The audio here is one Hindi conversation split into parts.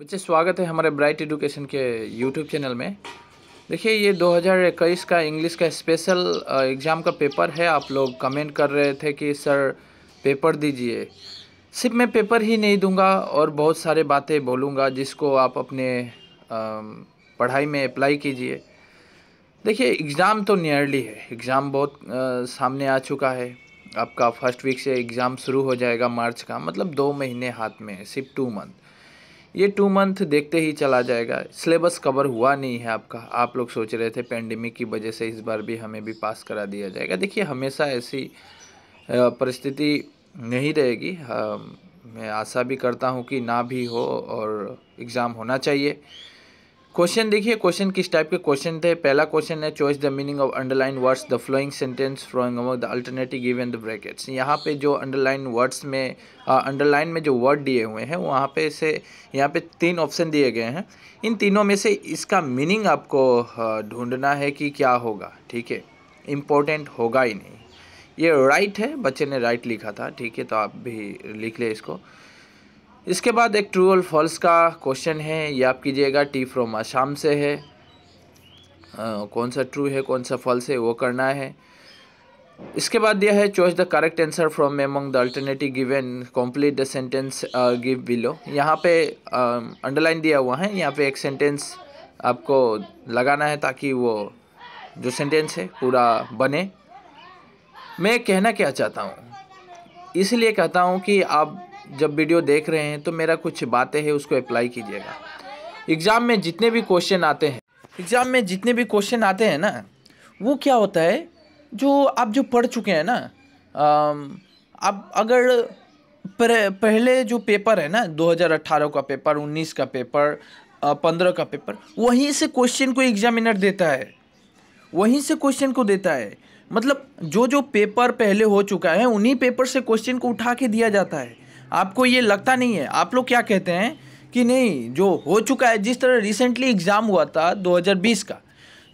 बच्चे स्वागत है हमारे ब्राइट एडुकेशन के यूट्यूब चैनल में देखिए ये 2021 का इंग्लिश का स्पेशल एग्ज़ाम का पेपर है आप लोग कमेंट कर रहे थे कि सर पेपर दीजिए सिर्फ मैं पेपर ही नहीं दूंगा और बहुत सारे बातें बोलूँगा जिसको आप अपने पढ़ाई में अप्लाई कीजिए देखिए एग्ज़ाम तो नियरली है एग्ज़ाम बहुत सामने आ चुका है आपका फर्स्ट वीक से एग्ज़ाम शुरू हो जाएगा मार्च का मतलब दो महीने हाथ में सिर्फ टू मंथ ये टू मंथ देखते ही चला जाएगा सिलेबस कवर हुआ नहीं है आपका आप लोग सोच रहे थे पेंडेमिक की वजह से इस बार भी हमें भी पास करा दिया जाएगा देखिए हमेशा ऐसी परिस्थिति नहीं रहेगी मैं आशा भी करता हूँ कि ना भी हो और एग्ज़ाम होना चाहिए क्वेश्चन देखिए क्वेश्चन किस टाइप के क्वेश्चन थे पहला क्वेश्चन है choice the meaning of underline words the flowing sentence flowing among the alternative give in the brackets यहाँ पे जो अंडरलाइन वर्ड्स में अंडरलाइन में जो वर्ड दिए हुए हैं वहाँ पे से यहाँ पे तीन ऑप्शन दिए गए हैं इन तीनों में से इसका मीनिंग आपको ढूंढना है कि क्या होगा ठीक है इम्पोर्टेंट होगा ही नहीं ये राइट है बच्चे ने राइट लिखा था ठीक है तो आप भी लिख लें इसको इसके बाद एक ट्रू और फॉल्स का क्वेश्चन है ये आप कीजिएगा टी फ्रॉम आसाम से है आ, कौन सा ट्रू है कौन सा फॉल्स है वो करना है इसके बाद दिया है choice the correct answer from among the alternative given complete the sentence give below यहाँ पे अंडरलाइन दिया हुआ है यहाँ पे एक सेंटेंस आपको लगाना है ताकि वो जो सेंटेंस है पूरा बने मैं कहना क्या चाहता हूँ इसलिए कहता हूँ कि आप जब वीडियो देख रहे हैं तो मेरा कुछ बातें हैं उसको अप्लाई कीजिएगा एग्ज़ाम में जितने भी क्वेश्चन आते हैं एग्ज़ाम में जितने भी क्वेश्चन आते हैं ना वो क्या होता है जो आप जो पढ़ चुके हैं ना अब अगर पहले जो पेपर है ना 2018 का पेपर 19 का पेपर पंद्रह का पेपर वहीं से क्वेश्चन को एग्जामिनर देता है वहीं से क्वेश्चन को देता है मतलब जो जो पेपर पहले हो चुका है उन्हीं पेपर से क्वेश्चन को उठा के दिया जाता है आपको ये लगता नहीं है आप लोग क्या कहते हैं कि नहीं जो हो चुका है जिस तरह रिसेंटली एग्ज़ाम हुआ था 2020 का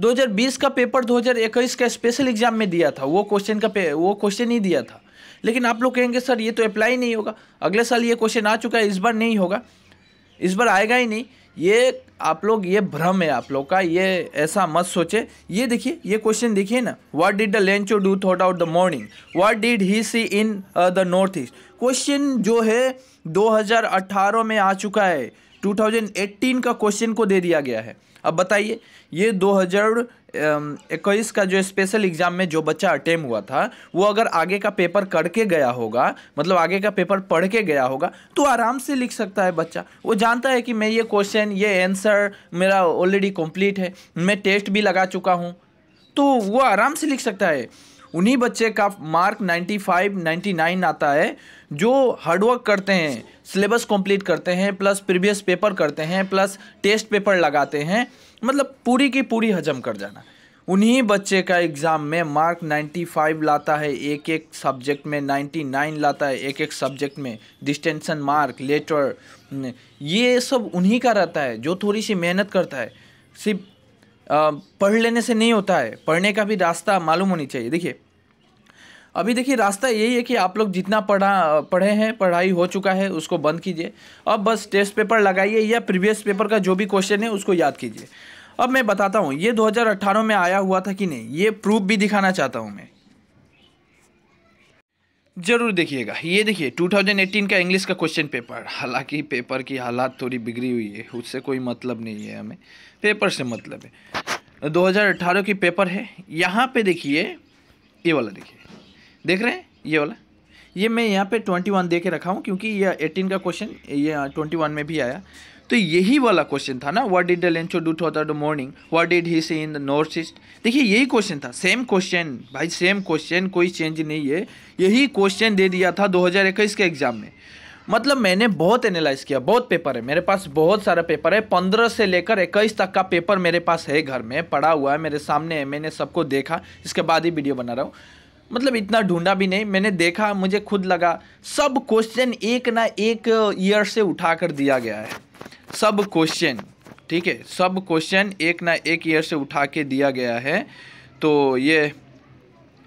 2020 का पेपर 2021 का स्पेशल एग्ज़ाम में दिया था वो क्वेश्चन का वो क्वेश्चन ही दिया था लेकिन आप लोग कहेंगे सर ये तो अप्लाई नहीं होगा अगले साल ये क्वेश्चन आ चुका है इस बार नहीं होगा इस बार आएगा ही नहीं ये आप लोग ये भ्रम है आप लोग का ये ऐसा मत सोचे ये देखिए ये क्वेश्चन देखिए ना what did the Lencho do thought out the morning what did he see in the north east question जो है 2018 में आ चुका है 2018 का क्वेश्चन को दे दिया गया है अब बताइए ये इक्कीस का जो स्पेशल एग्ज़ाम में जो बच्चा अटेम हुआ था वो अगर आगे का पेपर करके गया होगा मतलब आगे का पेपर पढ़ के गया होगा तो आराम से लिख सकता है बच्चा वो जानता है कि मैं ये क्वेश्चन ये आंसर मेरा ऑलरेडी कंप्लीट है मैं टेस्ट भी लगा चुका हूँ तो वो आराम से लिख सकता है उन्हीं बच्चे का मार्क 95, 99 आता है जो हार्डवर्क करते हैं सिलेबस कंप्लीट करते हैं प्लस प्रीवियस पेपर करते हैं प्लस टेस्ट पेपर लगाते हैं मतलब पूरी की पूरी हजम कर जाना उन्हीं बच्चे का एग्ज़ाम में मार्क 95 लाता है एक एक सब्जेक्ट में 99 लाता है एक एक सब्जेक्ट में डिस्टेंसन मार्क लेटर ये सब उन्हीं का रहता है जो थोड़ी सी मेहनत करता है सिर्फ पढ़ लेने से नहीं होता है पढ़ने का भी रास्ता मालूम होनी चाहिए देखिए अभी देखिए रास्ता यही है कि आप लोग जितना पढ़ा पढ़े हैं पढ़ाई हो चुका है उसको बंद कीजिए अब बस टेस्ट पेपर लगाइए या प्रीवियस पेपर का जो भी क्वेश्चन है उसको याद कीजिए अब मैं बताता हूँ ये 2018 में आया हुआ था कि नहीं ये प्रूफ भी दिखाना चाहता हूँ मैं जरूर देखिएगा ये देखिए 2018 का इंग्लिश का क्वेश्चन पेपर हालांकि पेपर की हालात थोड़ी बिगड़ी हुई है उससे कोई मतलब नहीं है हमें पेपर से मतलब है 2018 की पेपर है यहाँ पे देखिए ये वाला देखिए देख रहे हैं ये वाला ये मैं यहाँ पे 21 दे के रखा हूँ क्योंकि ये 18 का क्वेश्चन ये 21 में भी आया तो यही वाला क्वेश्चन था ना what did the Lencho do through the morning what did he see in the north east देखिए यही क्वेश्चन था सेम क्वेश्चन भाई सेम क्वेश्चन कोई चेंज नहीं है यही क्वेश्चन दे दिया था इक्कीस के एग्जाम में मतलब मैंने बहुत एनालाइज किया बहुत पेपर है मेरे पास बहुत सारा पेपर है पंद्रह से लेकर इक्कीस तक का पेपर मेरे पास है घर में पड़ा हुआ है मेरे सामने है मैंने सबको देखा इसके बाद ही वीडियो बना रहा हूँ मतलब इतना ढूंढा भी नहीं मैंने देखा मुझे खुद लगा सब क्वेश्चन एक ना एक ईयर से उठा कर दिया गया है सब क्वेश्चन ठीक है सब क्वेश्चन एक ना एक ईयर से उठा के दिया गया है तो ये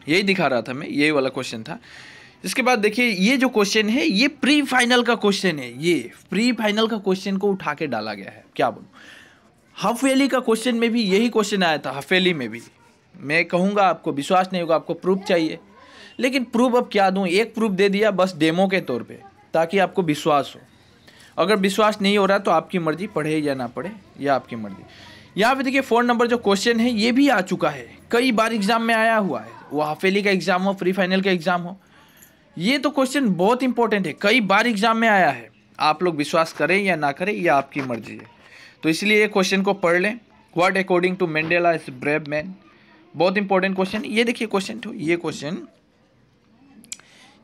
यही दिखा रहा था मैं यही वाला क्वेश्चन था इसके बाद देखिए ये जो क्वेश्चन है ये प्री फाइनल का क्वेश्चन है ये प्री फाइनल का क्वेश्चन को उठा के डाला गया है क्या बोलूँ हफेली का क्वेश्चन में भी यही क्वेश्चन आया था हफेली में भी मैं कहूँगा आपको विश्वास नहीं होगा आपको प्रूफ चाहिए लेकिन प्रूफ अब क्या दूँ एक प्रूफ दे दिया बस डेमो के तौर पर ताकि आपको विश्वास हो अगर विश्वास नहीं हो रहा तो आपकी मर्ज़ी पढ़े या ना पढ़े या आपकी मर्ज़ी यहाँ पे देखिए फ़ोन नंबर जो क्वेश्चन है ये भी आ चुका है कई बार एग्ज़ाम में आया हुआ है वो हाफेली का एग्ज़ाम हो प्री फाइनल का एग्ज़ाम हो ये तो क्वेश्चन बहुत इंपॉर्टेंट है कई बार एग्ज़ाम में आया है आप लोग विश्वास करें या ना करें यह आपकी मर्ज़ी है तो इसलिए ये क्वेश्चन को पढ़ लें word according to Mandela is brave man बहुत इंपॉर्टेंट क्वेश्चन ये देखिए क्वेश्चन ये क्वेश्चन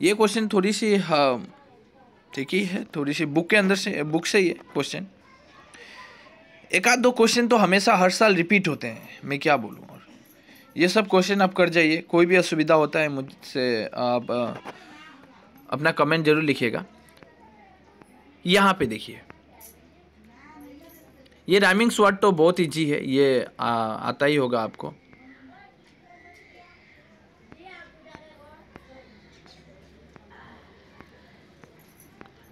ये क्वेश्चन थोड़ी सी ठीक हाँ, ही है थोड़ी सी बुक के अंदर से बुक से ही है क्वेश्चन एक आध दो क्वेश्चन तो हमेशा हर साल रिपीट होते हैं मैं क्या बोलूँ और ये सब क्वेश्चन आप कर जाइए कोई भी असुविधा होता है मुझसे आप अपना कमेंट जरूर लिखिएगा यहाँ पे देखिए ये राइमिंग स्वाट तो बहुत ईजी है ये आ, आता ही होगा आपको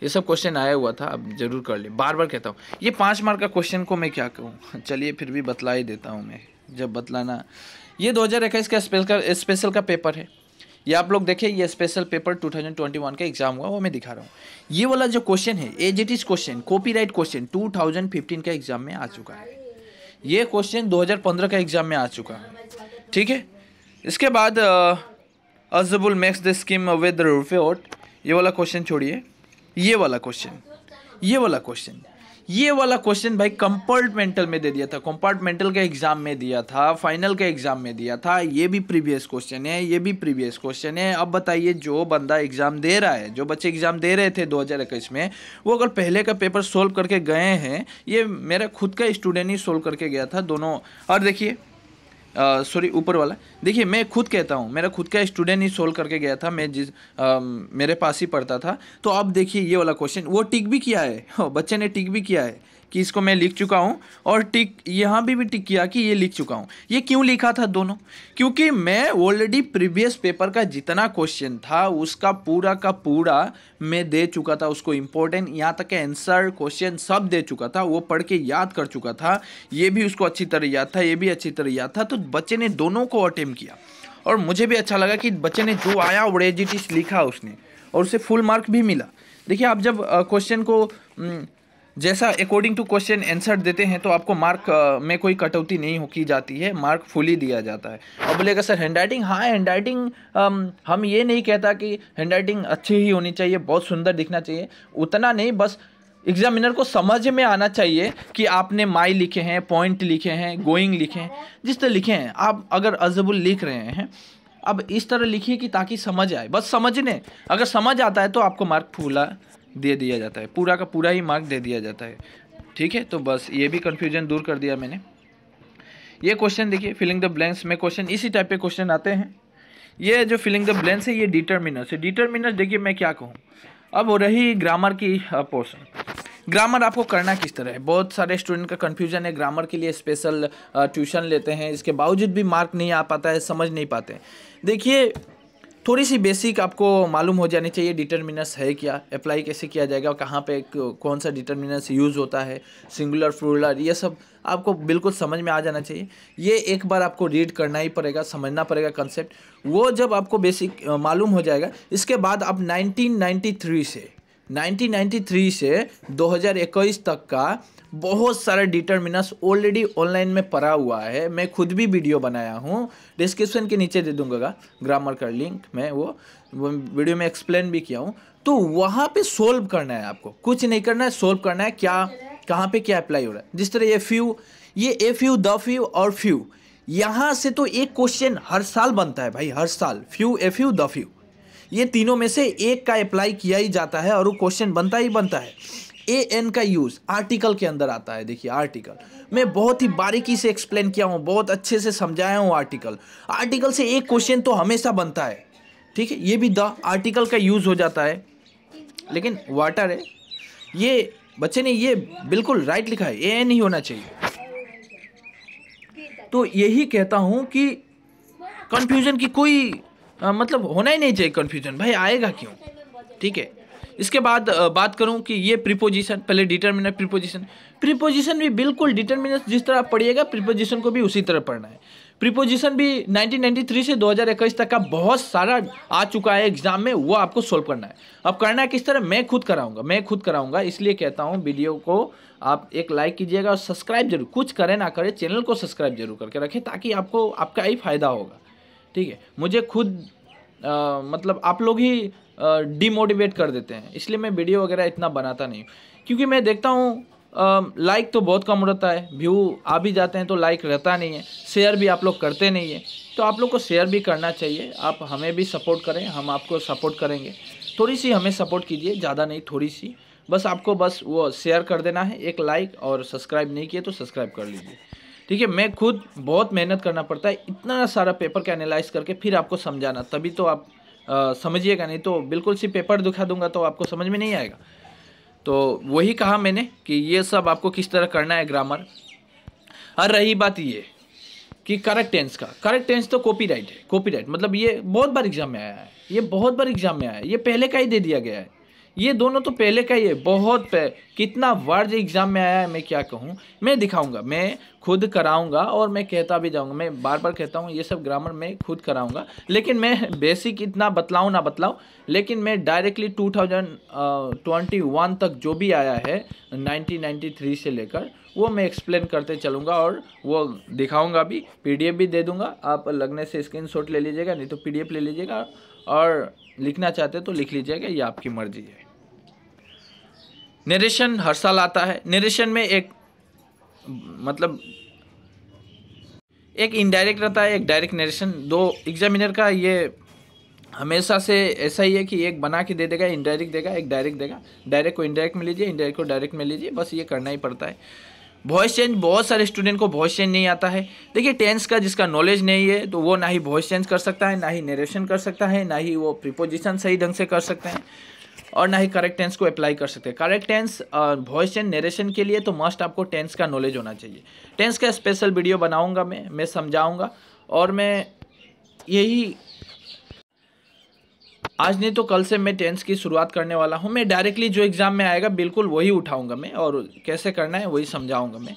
ये सब क्वेश्चन आया हुआ था अब जरूर कर ले बार बार कहता हूँ ये पाँच मार्क का क्वेश्चन को मैं क्या कहूँ चलिए फिर भी बतला ही देता हूँ मैं जब बतलाना ये इक्कीस का स्पेशल का स्पेशल का पेपर है ये आप लोग देखें ये स्पेशल पेपर 2021 का एग्जाम हुआ वो मैं दिखा रहा हूँ ये वाला जो क्वेश्चन है as it is question copyright question 2015 का एग्जाम में आ चुका है ये क्वेश्चन 2015 का एग्जाम में आ चुका है ठीक है इसके बाद अजबुल मैक्स द स्कीम विद रूफे ये वाला क्वेश्चन छोड़िए ये वाला क्वेश्चन ये वाला क्वेश्चन ये वाला क्वेश्चन भाई कंपार्टमेंटल में दे दिया था कंपार्टमेंटल के एग्जाम में दिया था फाइनल के एग्जाम में दिया था ये भी प्रीवियस क्वेश्चन है ये भी प्रीवियस क्वेश्चन है अब बताइए जो बंदा एग्जाम दे रहा है जो बच्चे एग्जाम दे रहे थे 2021 में वो अगर पहले का पेपर सोल्व करके गए हैं ये मेरा खुद का स्टूडेंट ही सोल्व करके गया था दोनों और देखिए सॉरी ऊपर वाला देखिए मैं खुद कहता हूँ मेरा खुद का स्टूडेंट ही सोल्व करके गया था मैं जिस आ, मेरे पास ही पढ़ता था तो अब देखिए ये वाला क्वेश्चन वो टिक भी किया है बच्चे ने टिक भी किया है कि इसको मैं लिख चुका हूँ और टिक यहाँ भी भी टिक किया कि ये लिख चुका हूँ ये क्यों लिखा था दोनों क्योंकि मैं ऑलरेडी प्रीवियस पेपर का जितना क्वेश्चन था उसका पूरा का पूरा मैं दे चुका था उसको इम्पोर्टेंट यहाँ तक के आंसर क्वेश्चन सब दे चुका था वो पढ़ के याद कर चुका था ये भी उसको अच्छी तरह याद था ये भी अच्छी तरह याद था तो बच्चे ने दोनों को अटेम्प्ट ख़त्म किया और मुझे भी अच्छा लगा कि बच्चे ने जो आया वो रेजिटिस लिखा उसने और उसे फुल मार्क भी मिला देखिए आप जब क्वेश्चन को जैसा अकॉर्डिंग टू क्वेश्चन आंसर देते हैं तो आपको मार्क में कोई कटौती नहीं हो की जाती है मार्क फुली दिया जाता है और बोलेगा सर हैंड राइटिंग हाँ हैंड राइटिंग हम ये नहीं कहता कि हैंड राइटिंग अच्छी ही होनी चाहिए बहुत सुंदर दिखना चाहिए उतना नहीं बस एग्जामिनर को समझ में आना चाहिए कि आपने माई लिखे हैं पॉइंट लिखे हैं गोइंग लिखे हैं जिस तरह लिखे हैं आप अगर अजबुल लिख रहे हैं अब इस तरह लिखिए कि ताकि समझ आए बस समझने अगर समझ आता है तो आपको मार्क फूला दे दिया जाता है पूरा का पूरा ही मार्क दे दिया जाता है ठीक है तो बस ये भी कन्फ्यूजन दूर कर दिया मैंने ये क्वेश्चन देखिए फिलिंग द ब्लैंक्स में क्वेश्चन इसी टाइप के क्वेश्चन आते हैं ये जो फिलिंग द ब्लैंक्स है ये डिटर्मिनर है डिटर्मिनर देखिए मैं क्या कहूँ अब हो रही ग्रामर की पोर्शन ग्रामर आपको करना किस तरह है बहुत सारे स्टूडेंट का कन्फ्यूजन है ग्रामर के लिए स्पेशल ट्यूशन लेते हैं इसके बावजूद भी मार्क नहीं आ पाता है समझ नहीं पाते देखिए थोड़ी सी बेसिक आपको मालूम हो जानी चाहिए डिटर्मिनस है क्या अप्लाई कैसे किया जाएगा कहाँ पे कौन सा डिटर्मिनस यूज़ होता है सिंगुलर फ्लूलर ये सब आपको बिल्कुल समझ में आ जाना चाहिए ये एक बार आपको रीड करना ही पड़ेगा समझना पड़ेगा कंसेप्ट वो जब आपको बेसिक मालूम हो जाएगा इसके बाद आप नाइनटीन से नाइनटीन से दो तक का बहुत सारे डिटर्मिनस ऑलरेडी ऑनलाइन में पड़ा हुआ है मैं खुद भी वीडियो बनाया हूँ डिस्क्रिप्शन के नीचे दे दूँगा ग्रामर का लिंक मैं वो वीडियो में एक्सप्लेन भी किया हूँ तो वहाँ पे सोल्व करना है आपको कुछ नहीं करना है सोल्व करना है क्या कहाँ पे क्या अप्लाई हो रहा है जिस तरह ये फ्यू ये ए फ्यू द फ्यू और फ्यू यहाँ से तो एक क्वेश्चन हर साल बनता है भाई हर साल few a few the few ये तीनों में से एक का अप्लाई किया ही जाता है और वो क्वेश्चन बनता ही बनता है ए एन का यूज़ आर्टिकल के अंदर आता है देखिए आर्टिकल मैं बहुत ही बारीकी से एक्सप्लेन किया हूँ बहुत अच्छे से समझाया हूँ आर्टिकल आर्टिकल से एक क्वेश्चन तो हमेशा बनता है ठीक है ये भी द आर्टिकल का यूज़ हो जाता है लेकिन वाटर है ये बच्चे ने ये बिल्कुल राइट लिखा है ए एन ही होना चाहिए तो यही कहता हूँ कि कन्फ्यूज़न की कोई आ, मतलब होना ही नहीं चाहिए कन्फ्यूज़न भाई आएगा क्यों ठीक है इसके बाद बात करूँ कि ये प्रीपोजिशन पहले डिटर्मिनेट प्रीपोजिशन प्रीपोजिशन भी बिल्कुल डिटर्मिनेट जिस तरह पढ़िएगा प्रीपोजिशन को भी उसी तरह पढ़ना है प्रीपोजिशन भी 1993 से 2021 तक का बहुत सारा आ चुका है एग्जाम में वो आपको सोल्व करना है अब करना है किस तरह मैं खुद कराऊंगा मैं खुद कराऊंगा इसलिए कहता हूँ वीडियो को आप एक लाइक कीजिएगा और सब्सक्राइब जरूर कुछ करें ना करें चैनल को सब्सक्राइब जरूर करके रखें ताकि आपको आपका ही फायदा होगा ठीक है मुझे खुद आ, मतलब आप लोग ही डीमोटिवेट कर देते हैं इसलिए मैं वीडियो वगैरह इतना बनाता नहीं क्योंकि मैं देखता हूँ लाइक तो बहुत कम रहता है व्यू आ भी जाते हैं तो लाइक रहता नहीं है शेयर भी आप लोग करते नहीं है तो आप लोग को शेयर भी करना चाहिए आप हमें भी सपोर्ट करें हम आपको सपोर्ट करेंगे थोड़ी सी हमें सपोर्ट कीजिए ज़्यादा नहीं थोड़ी सी बस आपको बस वो शेयर कर देना है एक लाइक और सब्सक्राइब नहीं किए तो सब्सक्राइब कर लीजिए ठीक है मैं खुद बहुत मेहनत करना पड़ता है इतना सारा पेपर का एनालाइज करके फिर आपको समझाना तभी तो आप समझिएगा नहीं तो बिल्कुल सी पेपर दिखा दूंगा तो आपको समझ में नहीं आएगा तो वही कहा मैंने कि ये सब आपको किस तरह करना है ग्रामर और रही बात ये कि करेक्ट टेंस का करेक्ट टेंस तो कॉपीराइट है कॉपीराइट मतलब ये बहुत बार एग्जाम में आया है ये बहुत बार एग्जाम में आया है ये पहले का ही दे दिया गया है ये दोनों तो पहले का ही है बहुत कितना वर्ज एग्ज़ाम में आया है मैं क्या कहूँ मैं दिखाऊंगा मैं खुद कराऊंगा और मैं कहता भी जाऊंगा मैं बार बार कहता हूँ ये सब ग्रामर मैं खुद कराऊंगा लेकिन मैं बेसिक इतना बतलाऊँ ना बतलाऊँ लेकिन मैं डायरेक्टली 2021 तक जो भी आया है 1993 से लेकर वो मैं एक्सप्लेन करते चलूँगा और वो दिखाऊँगा भी पी भी दे दूँगा आप लगने से स्क्रीन ले लीजिएगा नहीं तो पी ले लीजिएगा और लिखना चाहते हैं तो लिख लीजिएगा ये आपकी मर्जी है निरीक्षण हर साल आता है निरीक्षण में एक मतलब एक इनडायरेक्ट रहता है एक डायरेक्ट निरीक्षण दो एग्जामिनर का ये हमेशा से ऐसा ही है कि एक बना के दे देगा इनडायरेक्ट देगा एक डायरेक्ट देगा डायरेक्ट को इनडायरेक्ट में लीजिए इनडायरेक्ट को डायरेक्ट में लीजिए बस ये करना ही पड़ता है वॉइस चेंज बहुत सारे स्टूडेंट को वॉइस चेंज नहीं आता है देखिए टेंस का जिसका नॉलेज नहीं है तो वो ना ही वॉइस चेंज कर सकता है ना ही नरेशन कर सकता है ना ही वो प्रिपोजिशन सही ढंग से कर सकते हैं और ना ही करेक्ट टेंस को अप्लाई कर सकते हैं correct tense voice change narration के लिए तो मस्ट आपको टेंस का नॉलेज होना चाहिए टेंस का स्पेशल वीडियो बनाऊँगा मैं मैं समझाऊँगा और मैं यही आज नहीं तो कल से मैं टेंस की शुरुआत करने वाला हूँ मैं डायरेक्टली जो एग्ज़ाम में आएगा बिल्कुल वही उठाऊँगा मैं और कैसे करना है वही समझाऊँगा मैं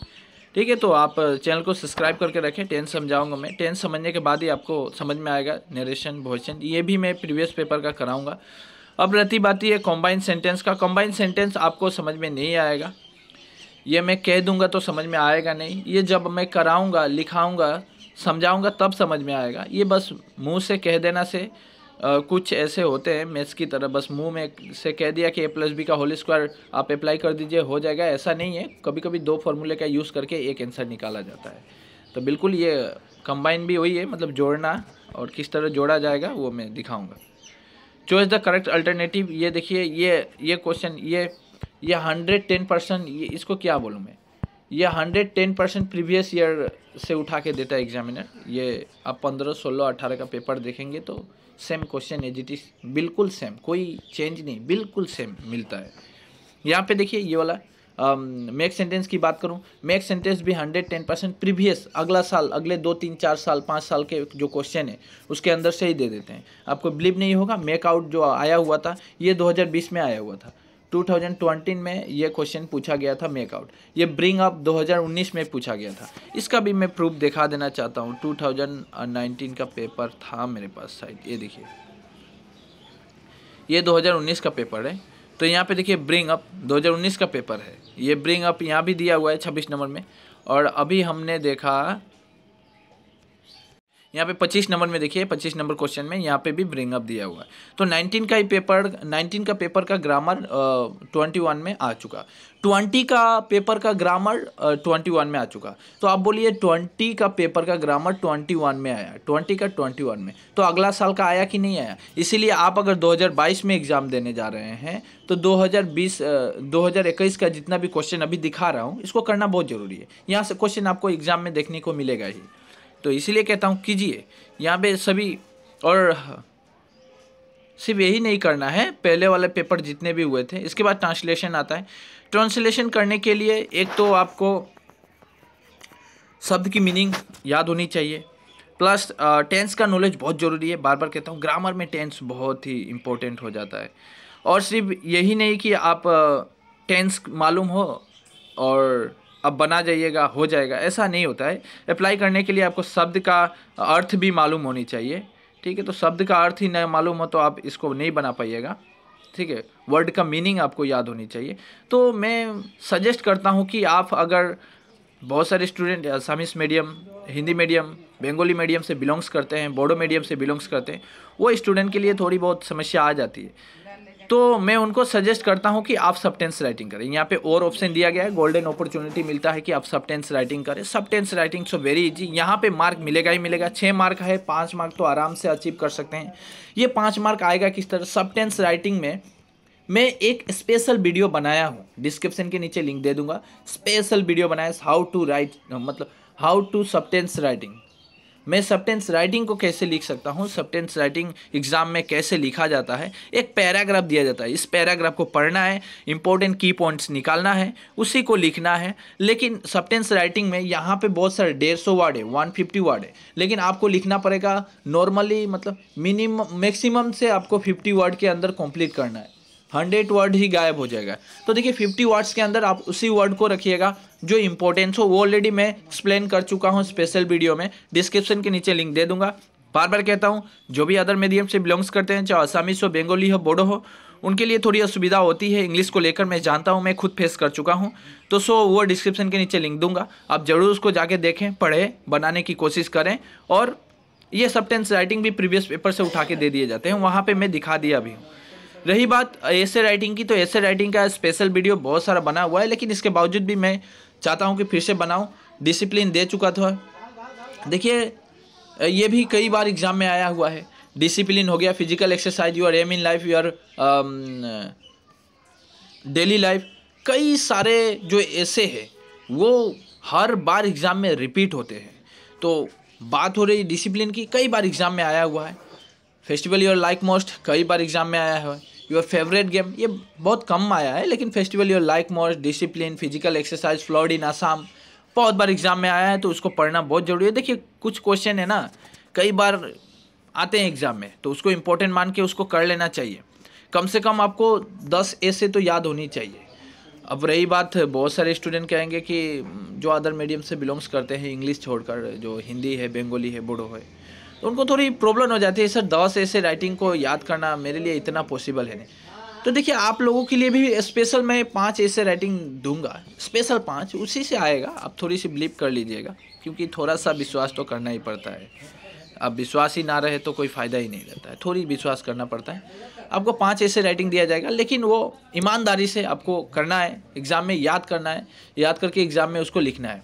ठीक है तो आप चैनल को सब्सक्राइब करके रखें टेंस समझाऊंगा मैं टेंस समझने के बाद ही आपको समझ में आएगा नरेशन भोजन ये भी मैं प्रीवियस पेपर का कराऊंगा अब रहती बात ये कॉम्बाइन सेंटेंस का कॉम्बाइन सेंटेंस आपको समझ में नहीं आएगा ये मैं कह दूंगा तो समझ में आएगा नहीं ये जब मैं कराऊँगा लिखाऊँगा समझाऊँगा तब समझ में आएगा ये बस मुँह से कह देना से कुछ ऐसे होते हैं मैथ्स की तरह बस मुंह में से कह दिया कि ए प्लस बी का होल स्क्वायर आप अप्लाई कर दीजिए हो जाएगा ऐसा नहीं है कभी कभी दो फॉर्मूले का यूज़ करके एक आंसर निकाला जाता है तो बिल्कुल ये कंबाइन भी वही है मतलब जोड़ना और किस तरह जोड़ा जाएगा वो मैं दिखाऊँगा चॉइस द करेक्ट अल्टरनेटिव ये देखिए ये ये क्वेश्चन ये ये हंड्रेड टेन परसेंट इसको क्या बोलूँ मैं ये hundred ten percent previous year से उठा के देता है एग्जामिनर ये आप पंद्रह सोलह अठारह का पेपर देखेंगे तो same question as it is बिल्कुल सेम कोई चेंज नहीं बिल्कुल सेम मिलता है यहाँ पे देखिए ये वाला मेक um, सेंटेंस की बात करूँ मेक सेंटेंस भी हंड्रेड टेन परसेंट प्रीवियस अगला साल अगले दो तीन चार साल पाँच साल के जो क्वेश्चन है उसके अंदर से ही दे देते हैं आपको बिलीव नहीं होगा मेक आउट जो आया हुआ था ये दो हज़ार बीस में आया हुआ था 2020 में ये क्वेश्चन पूछा गया था मेकआउट ये ब्रिंग अप 2019 में पूछा गया था इसका भी मैं प्रूफ दिखा देना चाहता हूँ 2019 का पेपर था मेरे पास साइड ये देखिए ये 2019 का पेपर है तो यहाँ पे देखिए ब्रिंग अप 2019 का पेपर है ये ब्रिंग अप यहाँ भी दिया हुआ है 26 नंबर में और अभी हमने देखा यहाँ पे पच्चीस नंबर में देखिए पच्चीस नंबर क्वेश्चन में यहाँ पे भी ब्रिंग अप दिया हुआ है तो नाइनटीन का ही पेपर नाइनटीन का पेपर का ग्रामर ट्वेंटी वन में आ चुका ट्वेंटी का पेपर का ग्रामर ट्वेंटी वन में आ चुका तो आप बोलिए ट्वेंटी का पेपर का ग्रामर ट्वेंटी वन में आया ट्वेंटी का ट्वेंटी वन में तो अगला साल का आया कि नहीं आया इसीलिए आप अगर 2022 में एग्ज़ाम देने जा रहे हैं तो 2020 2021 का जितना भी क्वेश्चन अभी दिखा रहा हूँ इसको करना बहुत ज़रूरी है यहाँ से क्वेश्चन आपको एग्ज़ाम में देखने को मिलेगा ही तो इसीलिए कहता हूँ कीजिए यहाँ पे सभी और सिर्फ यही नहीं करना है पहले वाले पेपर जितने भी हुए थे इसके बाद ट्रांसलेशन आता है ट्रांसलेशन करने के लिए एक तो आपको शब्द की मीनिंग याद होनी चाहिए प्लस टेंस का नॉलेज बहुत ज़रूरी है बार बार कहता हूँ ग्रामर में टेंस बहुत ही इम्पोर्टेंट हो जाता है और सिर्फ यही नहीं कि आप टेंस मालूम हो और अब बना जाइएगा हो जाएगा ऐसा नहीं होता है अप्लाई करने के लिए आपको शब्द का अर्थ भी मालूम होनी चाहिए ठीक है तो शब्द का अर्थ ही नहीं मालूम हो तो आप इसको नहीं बना पाइएगा ठीक है वर्ड का मीनिंग आपको याद होनी चाहिए तो मैं सजेस्ट करता हूँ कि आप अगर बहुत सारे student Assamese medium Hindi medium Bengali medium से बिलोंग्स करते हैं बोडो मीडियम से बिलोंग्स करते हैं वो स्टूडेंट के लिए थोड़ी बहुत समस्या आ जाती है तो मैं उनको सजेस्ट करता हूँ कि आप सबटेंस राइटिंग करें यहाँ पे और ऑप्शन दिया गया है गोल्डन अपॉर्चुनिटी मिलता है कि आप सबटेंस राइटिंग करें sentence writing so very easy यहाँ पे मार्क मिलेगा ही मिलेगा छः मार्क है पाँच मार्क तो आराम से अचीव कर सकते हैं ये पाँच मार्क आएगा किस तरह सबटेंस राइटिंग में मैं एक स्पेशल वीडियो बनाया हूँ डिस्क्रिप्शन के नीचे लिंक दे दूंगा स्पेशल वीडियो बनाया हाउ टू राइट मतलब हाउ टू सबटेंस राइटिंग मैं सप्टेंस राइटिंग को कैसे लिख सकता हूँ सप्टेंस राइटिंग एग्ज़ाम में कैसे लिखा जाता है एक पैराग्राफ दिया जाता है इस पैराग्राफ को पढ़ना है इंपॉर्टेंट की पॉइंट्स निकालना है उसी को लिखना है लेकिन सप्टेंस राइटिंग में यहाँ पे बहुत सारे डेढ़ सौ वर्ड है वन फिफ्टी वर्ड है लेकिन आपको लिखना पड़ेगा नॉर्मली मतलब मिनिमम मैक्सिमम से आपको फिफ्टी वर्ड के अंदर कंप्लीट करना है हंड्रेड वर्ड ही गायब हो जाएगा तो देखिए फिफ्टी वर्ड्स के अंदर आप उसी वर्ड को रखिएगा जो इंपॉर्टेंस हो वो ऑलरेडी मैं एक्सप्लेन कर चुका हूँ स्पेशल वीडियो में डिस्क्रिप्शन के नीचे लिंक दे दूंगा बार बार कहता हूँ जो भी अदर मीडियम से बिलोंग्स करते हैं चाहे आसामीस हो बेंगोली हो बोडो हो उनके लिए थोड़ी असुविधा होती है इंग्लिश को लेकर मैं जानता हूँ मैं खुद फेस कर चुका हूँ तो सो वो डिस्क्रिप्शन के नीचे लिंक दूंगा आप ज़रूर उसको जाके देखें पढ़ें बनाने की कोशिश करें और ये सब टेंस राइटिंग भी प्रीवियस पेपर से उठा के दे दिए जाते हैं वहाँ पर मैं दिखा दिया भी हूँ रही बात ऐसे राइटिंग की तो ऐसे राइटिंग का स्पेशल वीडियो बहुत सारा बना हुआ है लेकिन इसके बावजूद भी मैं चाहता हूँ कि फिर से बनाऊँ डिसिप्लिन दे चुका था देखिए ये भी कई बार एग्ज़ाम में आया हुआ है डिसिप्लिन हो गया physical exercise your aim in life your daily life कई सारे जो ऐसे हैं वो हर बार एग्ज़ाम में रिपीट होते हैं तो बात हो रही डिसिप्लिन की कई बार एग्ज़ाम में आया हुआ है फेस्टिवल योर लाइक मोस्ट कई बार एग्ज़ाम में आया हुआ है योर फेवरेट गेम ये बहुत कम आया है लेकिन festival your like more discipline physical exercise flood in Assam बहुत बार एग्जाम में आया है तो उसको पढ़ना बहुत ज़रूरी है देखिए कुछ क्वेश्चन है ना कई बार आते हैं एग्ज़ाम में तो उसको इम्पोर्टेंट मान के उसको कर लेना चाहिए कम से कम आपको दस ऐसे तो याद होनी चाहिए अब रही बात बहुत सारे स्टूडेंट कहेंगे कि जो अदर मीडियम से बिलोंग्स करते हैं इंग्लिश छोड़कर जो हिंदी है बंगाली है बोडो है तो उनको थोड़ी प्रॉब्लम हो जाती है सर दस ऐसे राइटिंग को याद करना मेरे लिए इतना पॉसिबल है नहीं तो देखिए आप लोगों के लिए भी स्पेशल मैं पांच ऐसे राइटिंग दूंगा स्पेशल पांच उसी से आएगा आप थोड़ी सी बिलीव कर लीजिएगा क्योंकि थोड़ा सा विश्वास तो करना ही पड़ता है अब विश्वास ही ना रहे तो कोई फ़ायदा ही नहीं रहता है थोड़ी विश्वास करना पड़ता है आपको पांच ऐसे राइटिंग दिया जाएगा लेकिन वो ईमानदारी से आपको करना है एग्ज़ाम में याद करना है याद करके एग्ज़ाम में उसको लिखना है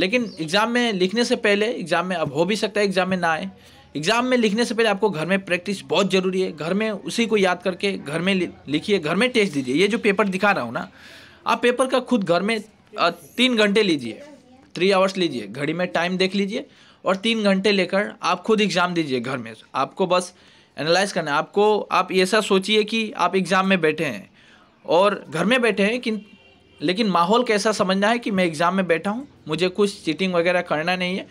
लेकिन एग्ज़ाम में लिखने से पहले एग्ज़ाम में अब हो भी सकता है एग्ज़ाम में ना आए एग्ज़ाम में लिखने से पहले आपको घर में प्रैक्टिस बहुत ज़रूरी है घर में उसी को याद करके घर में लिखिए घर में टेस्ट दीजिए ये जो पेपर दिखा रहा हूँ ना आप पेपर का खुद घर में तीन घंटे लीजिए थ्री आवर्स लीजिए घड़ी में टाइम देख लीजिए और तीन घंटे लेकर आप खुद एग्ज़ाम दीजिए घर में आपको बस एनालाइज करना है आपको आप ऐसा सोचिए कि आप एग्ज़ाम में बैठे हैं और घर में बैठे हैं कि लेकिन माहौल कैसा समझना है कि मैं एग्ज़ाम में बैठा हूँ मुझे कुछ चीटिंग वगैरह करना नहीं है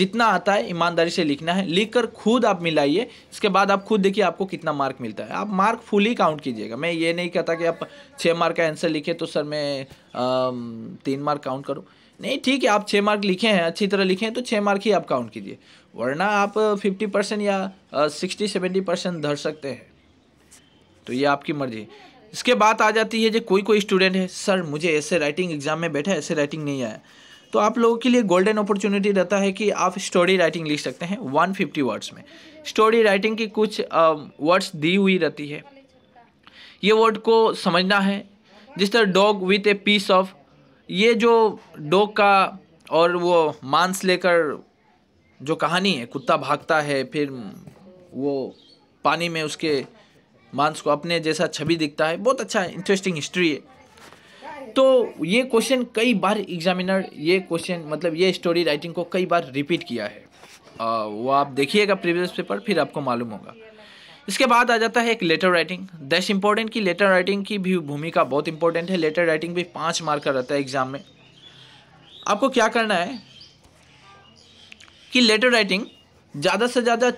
जितना आता है ईमानदारी से लिखना है लिख कर खुद आप मिलाइए इसके बाद आप खुद देखिए आपको कितना मार्क मिलता है आप मार्क फुली काउंट कीजिएगा मैं ये नहीं कहता कि आप छः मार्क का आंसर लिखे तो सर मैं तीन मार्क काउंट करूँ नहीं ठीक है आप छः मार्क लिखे हैं अच्छी तरह लिखे हैं तो छः मार्क ही आप काउंट कीजिए वरना आप फिफ्टी परसेंट या सिक्सटी सेवेंटी परसेंट धर सकते हैं तो ये आपकी मर्जी इसके बाद आ जाती है जो कोई कोई स्टूडेंट है सर मुझे ऐसे राइटिंग एग्ज़ाम में बैठा ऐसे राइटिंग नहीं आया तो आप लोगों के लिए गोल्डन अपॉर्चुनिटी रहता है कि आप स्टोरी राइटिंग लिख सकते हैं 150 वर्ड्स में स्टोरी राइटिंग की कुछ वर्ड्स दी हुई रहती है ये वर्ड को समझना है जिस तरह dog with a piece of ये जो डॉग का और वो मांस लेकर जो कहानी है कुत्ता भागता है फिर वो पानी में उसके मांस को अपने जैसा छवि दिखता है बहुत अच्छा इंटरेस्टिंग हिस्ट्री है तो ये क्वेश्चन कई बार एग्जामिनर ये क्वेश्चन मतलब ये स्टोरी राइटिंग को कई बार रिपीट किया है आ, वो आप देखिएगा प्रीवियस पेपर फिर आपको मालूम होगा इसके बाद आ जाता है एक लेटर राइटिंग दैश इंपॉर्टेंट की लेटर राइटिंग की भी भूमिका बहुत इंपॉर्टेंट है लेटर राइटिंग भी पाँच मार्क का रहता है एग्जाम में आपको क्या करना है कि लेटर राइटिंग ज़्यादा से ज़्यादा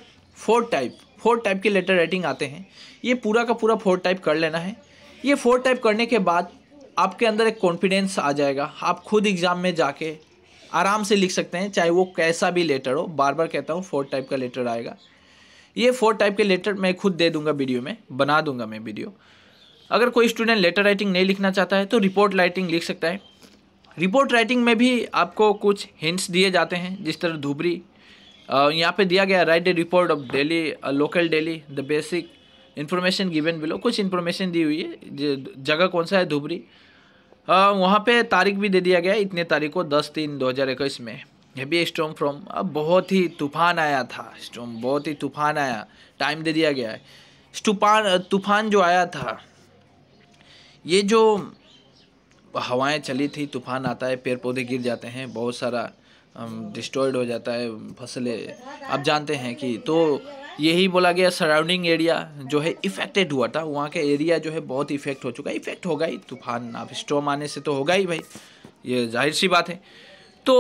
फोर टाइप फोर टाइप के लेटर राइटिंग आते हैं ये पूरा का पूरा फोर टाइप कर लेना है ये फोर टाइप करने के बाद आपके अंदर एक कॉन्फिडेंस आ जाएगा आप खुद एग्ज़ाम में जाके आराम से लिख सकते हैं चाहे वो कैसा भी लेटर हो बार बार कहता हूँ फोर टाइप का लेटर आएगा ये फोर टाइप के लेटर मैं खुद दे दूंगा वीडियो में बना दूंगा मैं वीडियो अगर कोई स्टूडेंट लेटर राइटिंग नहीं लिखना चाहता है तो रिपोर्ट राइटिंग लिख सकता है रिपोर्ट राइटिंग में भी आपको कुछ हिंट्स दिए जाते हैं जिस तरह धुबरी यहाँ पे दिया गया write a report of daily local daily the basic information given below कुछ इन्फॉर्मेशन दी हुई है जगह कौन सा है धुबरी वहाँ पे तारीख भी दे दिया गया इतने तारीख को दस तीन दो हज़ार इक्कीस में भी स्टॉम फ्रॉम अब बहुत ही तूफान आया था स्टॉम बहुत ही तूफान आया टाइम दे दिया गया है तूफान तूफान जो आया था ये जो हवाएं चली थी तूफान आता है पेड़ पौधे गिर जाते हैं बहुत सारा डिस्ट्रॉयड हो जाता है फसलें आप जानते हैं कि तो यही बोला गया सराउंडिंग एरिया जो है इफेक्टेड हुआ था वहाँ का एरिया जो है बहुत इफेक्ट हो चुका है इफेक्ट होगा ही तूफान आप स्टॉम आने से तो होगा ही भाई ये जाहिर सी बात है तो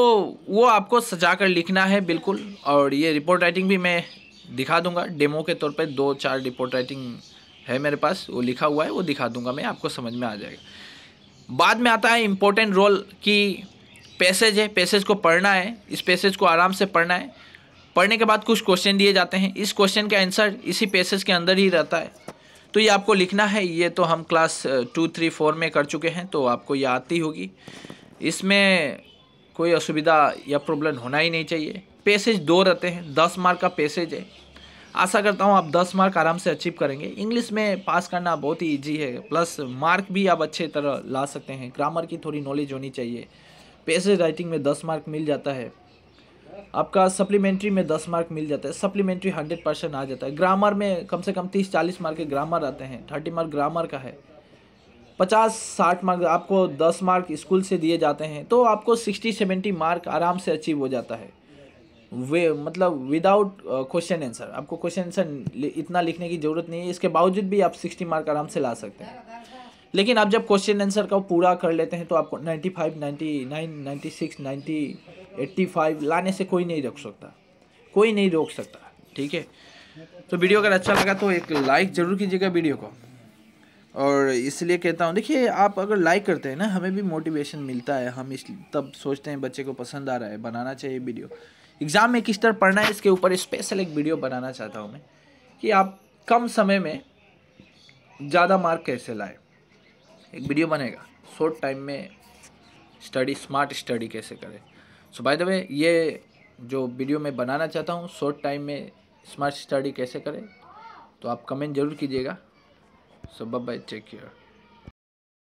वो आपको सजा कर लिखना है बिल्कुल और ये रिपोर्ट राइटिंग भी मैं दिखा दूंगा डेमो के तौर पर दो चार रिपोर्ट राइटिंग है मेरे पास वो लिखा हुआ है वो दिखा दूंगा मैं आपको समझ में आ जाएगा बाद में आता है इम्पोर्टेंट रोल कि पैसेज है पैसेज को पढ़ना है इस पैसेज को आराम से पढ़ना है पढ़ने के बाद कुछ क्वेश्चन दिए जाते हैं इस क्वेश्चन का आंसर इसी पेसेज के अंदर ही रहता है तो ये आपको लिखना है ये तो हम क्लास टू थ्री फोर में कर चुके हैं तो आपको ये आती होगी इसमें कोई असुविधा या प्रॉब्लम होना ही नहीं चाहिए पेसेज दो रहते हैं दस मार्क का पैसेज है आशा करता हूँ आप दस मार्क आराम से अचीव करेंगे इंग्लिश में पास करना बहुत ही ईजी है प्लस मार्क भी आप अच्छे तरह ला सकते हैं ग्रामर की थोड़ी नॉलेज होनी चाहिए पेसेज राइटिंग में दस मार्क मिल जाता है आपका सप्लीमेंट्री में दस मार्क मिल जाता है सप्लीमेंट्री हंड्रेड परसेंट आ जाता है ग्रामर में कम से कम तीस चालीस मार्क के ग्रामर आते हैं थर्टी मार्क ग्रामर का है पचास साठ मार्क आपको दस मार्क स्कूल से दिए जाते हैं तो आपको सिक्सटी सेवेंटी मार्क आराम से अचीव हो जाता है वे मतलब विदाउट क्वेश्चन आंसर आपको क्वेश्चन आंसर इतना लिखने की ज़रूरत नहीं है इसके बावजूद भी आप सिक्सटी मार्क आराम से ला सकते हैं लेकिन आप जब क्वेश्चन आंसर का पूरा कर लेते हैं तो आपको ninety five ninety nine ninety six ninety 85 लाने से कोई नहीं रोक सकता कोई नहीं रोक सकता ठीक है तो वीडियो अगर अच्छा लगा तो एक लाइक ज़रूर कीजिएगा वीडियो को और इसलिए कहता हूँ देखिए आप अगर लाइक करते हैं ना हमें भी मोटिवेशन मिलता है हम इस तब सोचते हैं बच्चे को पसंद आ रहा है बनाना चाहिए वीडियो एग्ज़ाम में किस तरह पढ़ना है इसके ऊपर स्पेशल एक वीडियो बनाना चाहता हूँ मैं कि आप कम समय में ज़्यादा मार्क कैसे लाए एक वीडियो बनेगा शॉर्ट टाइम में स्टडी स्मार्ट स्टडी कैसे करें सो बाय द वे ये जो वीडियो मैं बनाना चाहता हूँ शॉर्ट टाइम में स्मार्ट स्टडी कैसे करें तो आप कमेंट ज़रूर कीजिएगा सो बब बाय चेक केयर